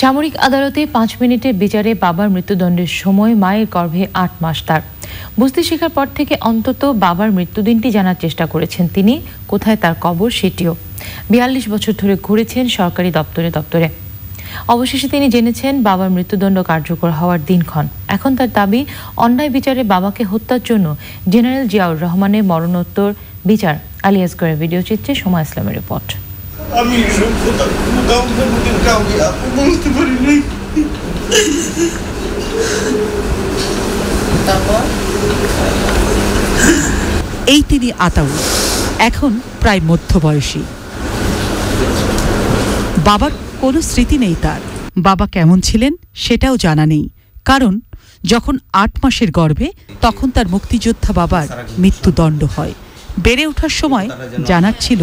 সামরিক আদালতে পাঁচ মিনিটের বিচারে বাবার মৃত্যুদণ্ডের সময় মায়ের গর্ভে আট মাস তার বুঝতে শেখার পর থেকে অন্তত বাবার মৃত্যুদিনটি জানার চেষ্টা করেছেন তিনি কোথায় তার কবর সেটিও বিয়াল্লিশ বছর ধরে ঘুরেছেন সরকারি দপ্তরে দপ্তরে অবশেষে তিনি জেনেছেন বাবার মৃত্যুদণ্ড কার্যকর হওয়ার দিনক্ষণ এখন তার দাবি অন্যায় বিচারে বাবাকে হত্যার জন্য জেনারেল জিয়াউর রহমানের মরণোত্তর বিচার আলিয়াসগড়ের ভিডিও চিত্রে সময় ইসলামের রিপোর্ট এই তিনি আতাউ এখন প্রায় মধ্য বয়সী বাবার কোনো স্মৃতি নেই তার বাবা কেমন ছিলেন সেটাও জানা নেই কারণ যখন আট মাসের গর্ভে তখন তার মুক্তিযোদ্ধা বাবার মৃত্যুদণ্ড হয় বেড়ে ওঠার সময় জানাচ্ছিল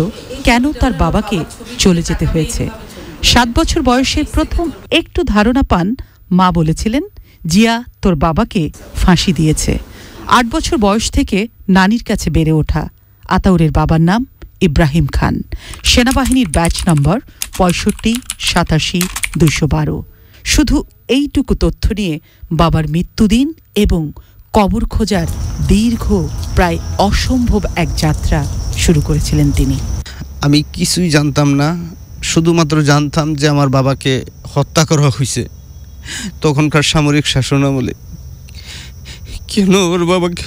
কেন তার বাবাকে চলে যেতে হয়েছে সাত বছর বয়সে প্রথম একটু ধারণা পান মা বলেছিলেন জিয়া তোর বাবাকে ফাঁসি দিয়েছে আট বছর বয়স থেকে নানির কাছে বেড়ে ওঠা আতাউরের বাবার নাম ইব্রাহিম খান সেনাবাহিনীর ব্যাচ নম্বর পঁয়ষট্টি সাতাশি দুশো বারো শুধু এইটুকু তথ্য নিয়ে বাবার মৃত্যুদিন এবং কবর খোঁজার দীর্ঘ প্রায় অসম্ভব এক যাত্রা শুরু করেছিলেন তিনি আমি কিছুই জানতাম না শুধুমাত্র জানতাম যে আমার বাবাকে হত্যা করা হয়েছে তখনকার সামরিক শাসন আমলে কেন ওর বাবাকে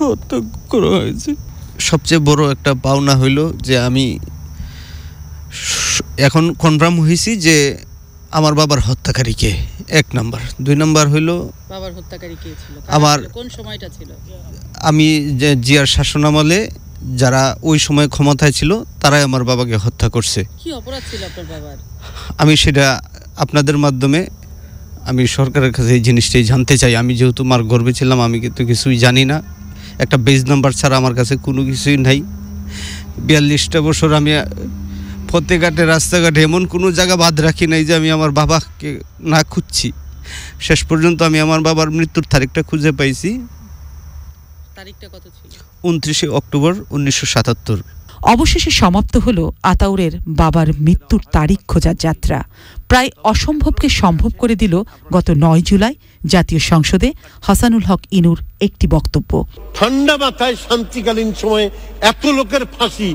হত্যা করা হয়েছে সবচেয়ে বড় একটা পাওনা হইল যে আমি এখন কনফার্ম হয়েছি যে আমার বাবার হত্যাকারী কে এক নাম্বার দুই নাম্বার হইল বাবার হত্যাকারী কে ছিল আমার কোন সময়টা ছিল আমি যে জিয়ার শাসনামলে যারা ওই সময় ক্ষমতায় ছিল তারাই আমার বাবাকে হত্যা করছে কি অপরাধ ছিল আপনার বাবার আমি সেটা আপনাদের মাধ্যমে আমি সরকারের কাছে এই জিনিসটাই জানতে চাই আমি যেহেতু মার গর্বে ছিলাম আমি কিন্তু কিছুই জানি না একটা বেজ নাম্বার ছাড়া আমার কাছে কোনো কিছুই নাই বিয়াল্লিশটা বছর আমি ফতেঘাটে রাস্তাঘাটে এমন কোনো জায়গা বাদ রাখি নাই যে আমি আমার বাবাকে না খুঁজছি শেষ পর্যন্ত আমি আমার বাবার মৃত্যুর তারিখটা খুঁজে পাইছি তারিখটা উনত্রিশে অক্টোবর উনিশশো সাতাত্তর অবশেষে সমাপ্ত হল আতাউরের বাবার মৃত্যুর তারিখ খোঁজার যাত্রা প্রায় অসম্ভবকে সম্ভব করে দিল গত নয় জুলাই জাতীয় সংসদে হাসানুল হক ইনুর একটি বক্তব্য ঠান্ডা মাথায় শান্তিকালীন সময়ে এত লোকের ফাঁসি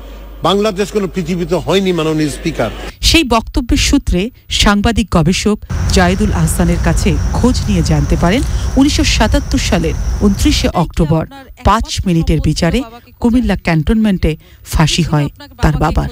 বাংলাদেশ কোনো পৃথিবীতে হয়নি মাননীয় স্পিকার সেই বক্তব্যের সূত্রে সাংবাদিক গবেষক জায়দুল আহসানের কাছে খোঁজ নিয়ে জানতে পারেন উনিশশো সালের উনত্রিশে অক্টোবর পাঁচ মিনিটের বিচারে কুমিল্লা ক্যান্টনমেন্টে ফাঁসি হয় তার বাবার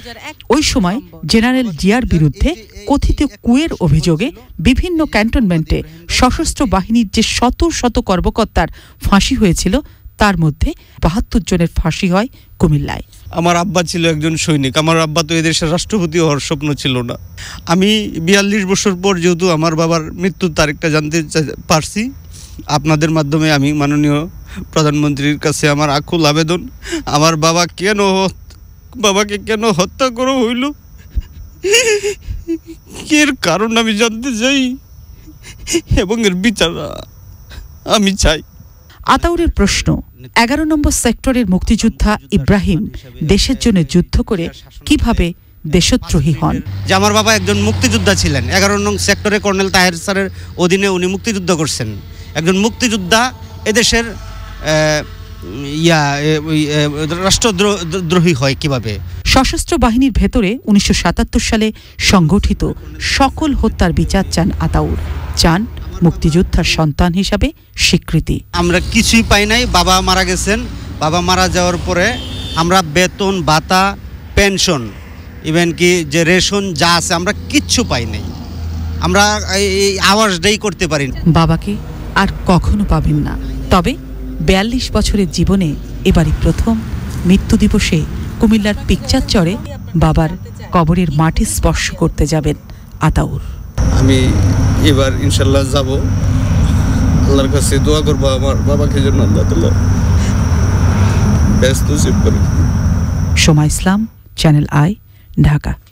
ওই সময় জেনারেল জিয়ার বিরুদ্ধে কথিত কুয়ের অভিযোগে বিভিন্ন ক্যান্টনমেন্টে সশস্ত্র বাহিনীর যে শত শত কর্মকর্তার ফাঁসি হয়েছিল তার মধ্যে বাহাত্তর জনের ফাঁসি হয় কুমিল্লায় আমার আব্বা ছিল একজন সৈনিক আমার আব্বা তো এদেশের রাষ্ট্রপতি হওয়ার স্বপ্ন ছিল না আমি বিয়াল্লিশ বছর পর যেহেতু আমার বাবার মৃত্যুর তারিখটা জানতে পারছি আপনাদের মাধ্যমে আমি মাননীয় প্রধানমন্ত্রীর কাছে আমার আকুল আবেদন আমার বাবা কেন বাবাকে কেন হত্যা করা হইল এর কারণ আমি জানতে চাই এবং এর বিচার আমি চাই আতাউরের প্রশ্ন এগারো নম্বর সেক্টরের মুক্তিযোদ্ধা ইব্রাহিম দেশের জন্য যুদ্ধ করে কিভাবে দেশদ্রোহী হন যে আমার বাবা একজন মুক্তিযোদ্ধা ছিলেন এগারো নং সেক্টরে কর্নেল তাহের স্যারের অধীনে উনি মুক্তিযুদ্ধ করছেন একজন মুক্তিযোদ্ধা এদেশের ইয়া রাষ্ট্রদ্রোহী হয় কিভাবে সশস্ত্র বাহিনীর ভেতরে উনিশশো সালে সংগঠিত সকল হত্যার বিচার চান আতাউর চান মুক্তিযোদ্ধার সন্তান হিসাবে স্বীকৃতি আমরা কিছুই পাই নাই বাবা মারা গেছেন বাবা মারা যাওয়ার পরে আমরা বেতন ভাতা পেনশন ইভেন কি যে রেশন যা আছে আমরা কিচ্ছু পাই নাই আমরা এই আওয়াজ ডেই করতে পারি বাবাকে আর কখনো পাবেন না তবে বিয়াল্লিশ বছরের জীবনে এবারই প্রথম মৃত্যু দিবসে কুমিল্লার পিকচার চরে বাবার কবরের মাটি স্পর্শ করতে যাবেন আতাউর আমি এবার ইনশাল্লাহ যাব আল্লাহর কাছে দোয়া করবো আমার বাবাকে জন্য আল্লাহ তাল্লাহ ব্যস্ত সময় ইসলাম চ্যানেল আই ঢাকা